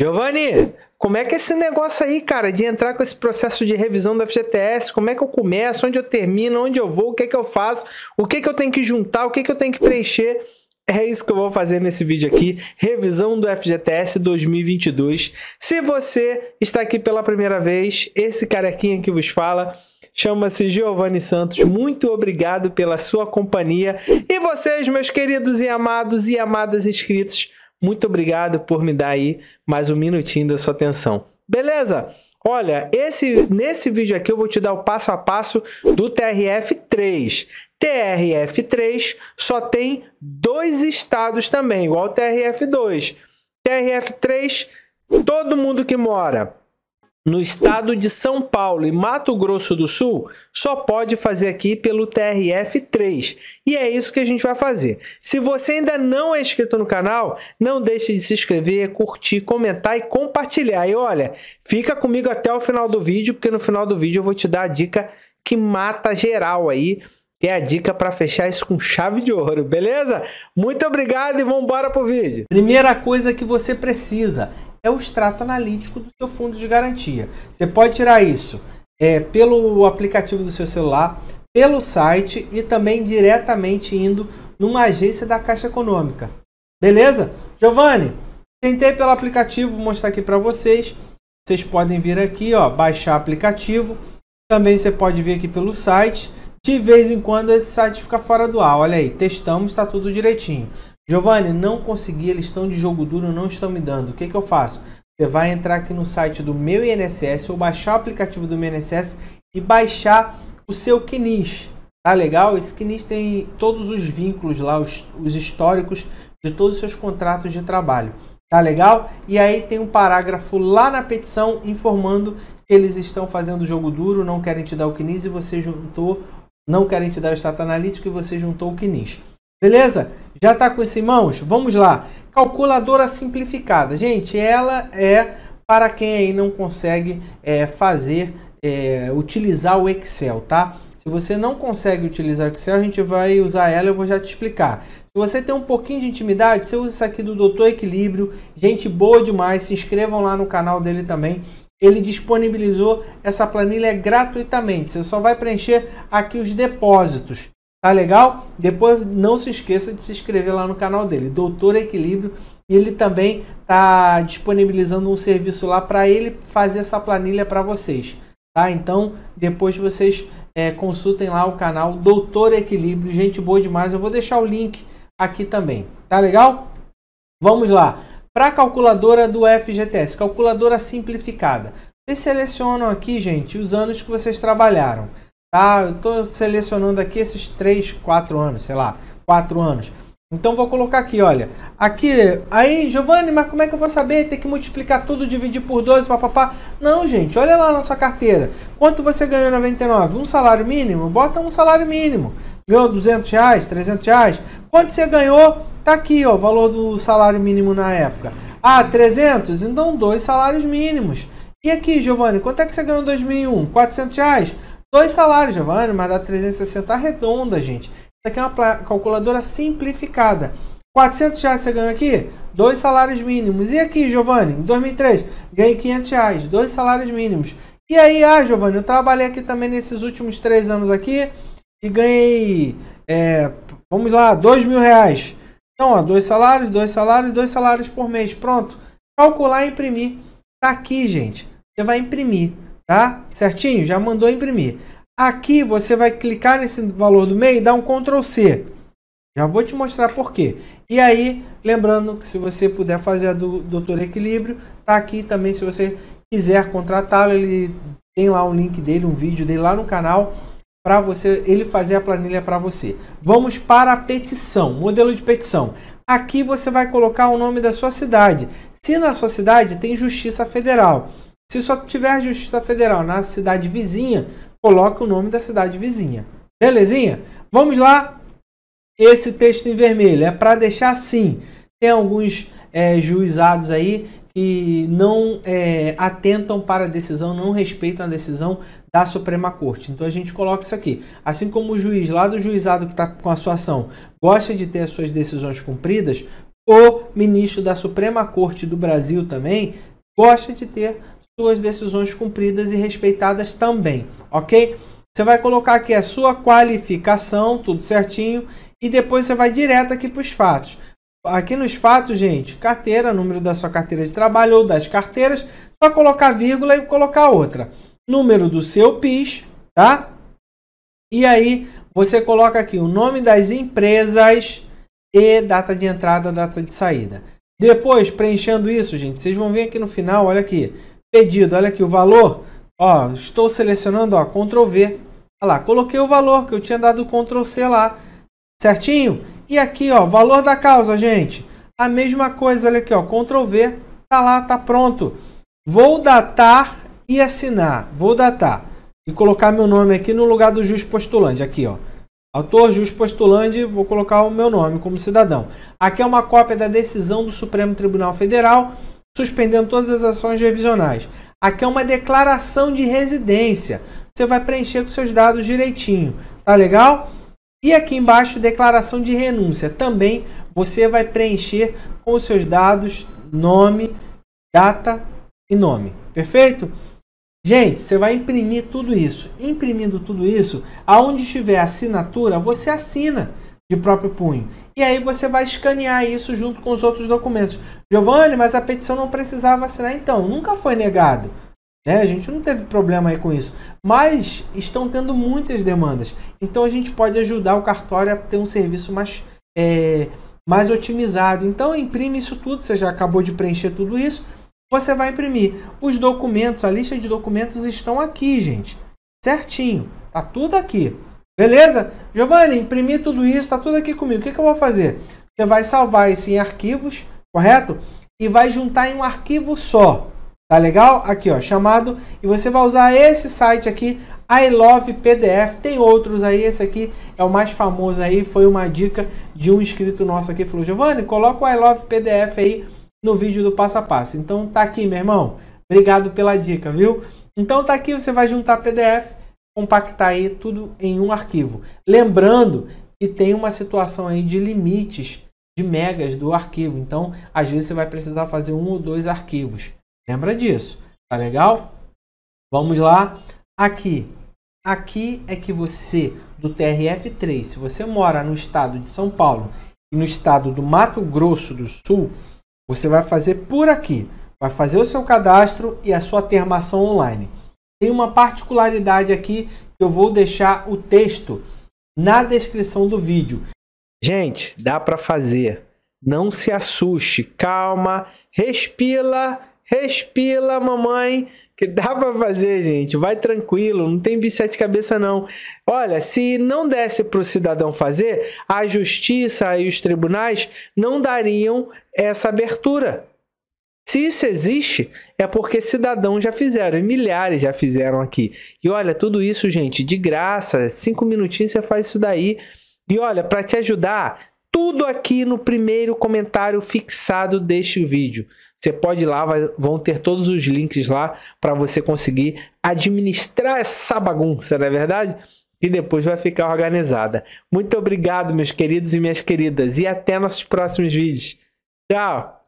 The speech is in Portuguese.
Giovanni, como é que é esse negócio aí, cara, de entrar com esse processo de revisão do FGTS? Como é que eu começo? Onde eu termino? Onde eu vou? O que é que eu faço? O que é que eu tenho que juntar? O que é que eu tenho que preencher? É isso que eu vou fazer nesse vídeo aqui, revisão do FGTS 2022. Se você está aqui pela primeira vez, esse carequinha que vos fala chama-se Giovanni Santos. Muito obrigado pela sua companhia. E vocês, meus queridos e amados e amadas inscritos, muito obrigado por me dar aí mais um minutinho da sua atenção. Beleza? Olha, esse, nesse vídeo aqui eu vou te dar o passo a passo do TRF3. TRF3 só tem dois estados também, igual o TRF2. TRF3, todo mundo que mora no estado de São Paulo e Mato Grosso do Sul, só pode fazer aqui pelo TRF3. E é isso que a gente vai fazer. Se você ainda não é inscrito no canal, não deixe de se inscrever, curtir, comentar e compartilhar. E olha, fica comigo até o final do vídeo, porque no final do vídeo eu vou te dar a dica que mata geral aí. Que é a dica para fechar isso com chave de ouro, beleza? Muito obrigado e vamos embora o vídeo. Primeira coisa que você precisa é o extrato analítico do seu fundo de garantia. Você pode tirar isso é, pelo aplicativo do seu celular, pelo site e também diretamente indo numa agência da Caixa Econômica. Beleza? Giovanni, tentei pelo aplicativo, mostrar aqui para vocês. Vocês podem vir aqui, ó, baixar aplicativo. Também você pode vir aqui pelo site. De vez em quando esse site fica fora do ar. Olha aí, testamos, está tudo direitinho. Giovanni, não consegui Eles estão de jogo duro, não estão me dando. O que, que eu faço? Você vai entrar aqui no site do meu INSS ou baixar o aplicativo do meu INSS e baixar o seu Knis. Tá legal? Esse Knis tem todos os vínculos lá, os, os históricos de todos os seus contratos de trabalho. Tá legal? E aí tem um parágrafo lá na petição informando que eles estão fazendo jogo duro, não querem te dar o Knis e você juntou, não querem te dar o status Analítico e você juntou o Knis. Beleza? Já está com isso em mãos? Vamos lá. Calculadora simplificada. Gente, ela é para quem aí não consegue é, fazer, é, utilizar o Excel, tá? Se você não consegue utilizar o Excel, a gente vai usar ela, eu vou já te explicar. Se você tem um pouquinho de intimidade, você usa isso aqui do Doutor Equilíbrio. Gente boa demais, se inscrevam lá no canal dele também. Ele disponibilizou essa planilha é gratuitamente. Você só vai preencher aqui os depósitos. Tá legal? Depois não se esqueça de se inscrever lá no canal dele, Doutor Equilíbrio. E ele também tá disponibilizando um serviço lá para ele fazer essa planilha para vocês. Tá? Então depois vocês é, consultem lá o canal Doutor Equilíbrio. Gente boa demais. Eu vou deixar o link aqui também. Tá legal? Vamos lá. Para a calculadora do FGTS, calculadora simplificada. Vocês selecionam aqui, gente, os anos que vocês trabalharam. Tá? Eu estou selecionando aqui esses 3, 4 anos, sei lá, 4 anos. Então vou colocar aqui, olha. Aqui, aí, Giovanni, mas como é que eu vou saber? Tem que multiplicar tudo, dividir por 12, papapá. Não, gente, olha lá na sua carteira. Quanto você ganhou em 99? Um salário mínimo? Bota um salário mínimo. Ganhou 200 reais, 300 reais? Quanto você ganhou? Tá aqui, ó, o valor do salário mínimo na época. Ah, 300? Então dois salários mínimos. E aqui, Giovanni, quanto é que você ganhou em 2001? 400 reais? Dois salários, Giovanni, mas dá 360 arredonda, gente. Isso aqui é uma calculadora simplificada. 400 reais você ganha aqui? Dois salários mínimos. E aqui, Giovanni, em 2003, ganhei 500 reais. Dois salários mínimos. E aí, ah, Giovanni, eu trabalhei aqui também nesses últimos três anos aqui e ganhei, é, vamos lá, dois mil reais. Então, ó, dois salários, dois salários, dois salários por mês. Pronto. Calcular e imprimir. Tá aqui, gente. Você vai imprimir tá? Certinho? Já mandou imprimir. Aqui você vai clicar nesse valor do meio e dar um Ctrl C. Já vou te mostrar por quê. E aí, lembrando que se você puder fazer a do Doutor Equilíbrio, tá aqui também se você quiser contratá-lo, ele tem lá um link dele, um vídeo dele lá no canal para você, ele fazer a planilha para você. Vamos para a petição, modelo de petição. Aqui você vai colocar o nome da sua cidade. Se na sua cidade tem Justiça Federal, se só tiver justiça federal na cidade vizinha, coloque o nome da cidade vizinha. Belezinha? Vamos lá. Esse texto em vermelho é para deixar assim. Tem alguns é, juizados aí que não é, atentam para a decisão, não respeitam a decisão da Suprema Corte. Então a gente coloca isso aqui. Assim como o juiz lá do juizado que está com a sua ação gosta de ter as suas decisões cumpridas, o ministro da Suprema Corte do Brasil também gosta de ter suas decisões cumpridas e respeitadas também, ok? Você vai colocar aqui a sua qualificação, tudo certinho, e depois você vai direto aqui para os fatos. Aqui nos fatos, gente, carteira, número da sua carteira de trabalho ou das carteiras, só colocar vírgula e colocar outra. Número do seu PIS, tá? E aí você coloca aqui o nome das empresas e data de entrada, data de saída. Depois, preenchendo isso, gente, vocês vão ver aqui no final, olha aqui, pedido. Olha aqui o valor. Ó, estou selecionando, ó, Ctrl V. Olha lá, coloquei o valor que eu tinha dado Ctrl C lá. Certinho? E aqui, ó, valor da causa, gente. A mesma coisa, olha aqui, ó, Ctrl V. Tá lá, tá pronto. Vou datar e assinar. Vou datar e colocar meu nome aqui no lugar do jus postulante. Aqui, ó. Autor jus postulante, vou colocar o meu nome como cidadão. Aqui é uma cópia da decisão do Supremo Tribunal Federal suspendendo todas as ações revisionais. Aqui é uma declaração de residência. Você vai preencher com seus dados direitinho, tá legal? E aqui embaixo, declaração de renúncia. Também você vai preencher com os seus dados, nome, data e nome. Perfeito? Gente, você vai imprimir tudo isso. Imprimindo tudo isso, aonde estiver assinatura, você assina de próprio punho. E aí você vai escanear isso junto com os outros documentos. Giovanni, mas a petição não precisava assinar então, nunca foi negado. Né? A gente não teve problema aí com isso. Mas estão tendo muitas demandas. Então a gente pode ajudar o cartório a ter um serviço mais, é, mais otimizado. Então imprime isso tudo, você já acabou de preencher tudo isso. Você vai imprimir. Os documentos, a lista de documentos estão aqui, gente. Certinho. Tá tudo aqui. Beleza? Giovanni, imprimi tudo isso, está tudo aqui comigo. O que, que eu vou fazer? Você vai salvar isso em arquivos, correto? E vai juntar em um arquivo só. Tá legal? Aqui, ó, chamado. E você vai usar esse site aqui, I Love PDF. Tem outros aí, esse aqui é o mais famoso aí. Foi uma dica de um inscrito nosso aqui. Falou, Giovanni, coloca o I Love PDF aí no vídeo do passo a passo. Então tá aqui, meu irmão. Obrigado pela dica, viu? Então tá aqui, você vai juntar PDF compactar aí tudo em um arquivo. Lembrando que tem uma situação aí de limites de megas do arquivo. Então, às vezes você vai precisar fazer um ou dois arquivos. Lembra disso, tá legal? Vamos lá. Aqui. Aqui é que você, do TRF3, se você mora no estado de São Paulo e no estado do Mato Grosso do Sul, você vai fazer por aqui. Vai fazer o seu cadastro e a sua termação online. Tem uma particularidade aqui que eu vou deixar o texto na descrição do vídeo. Gente, dá para fazer. Não se assuste, calma, respira, respira, mamãe, que dá para fazer, gente. Vai tranquilo, não tem bicho de cabeça não. Olha, se não desse para o cidadão fazer, a justiça e os tribunais não dariam essa abertura. Se isso existe, é porque cidadãos já fizeram, e milhares já fizeram aqui. E olha, tudo isso, gente, de graça, cinco minutinhos você faz isso daí. E olha, para te ajudar, tudo aqui no primeiro comentário fixado deste vídeo. Você pode ir lá, vai, vão ter todos os links lá para você conseguir administrar essa bagunça, não é verdade? E depois vai ficar organizada. Muito obrigado, meus queridos e minhas queridas, e até nossos próximos vídeos. Tchau!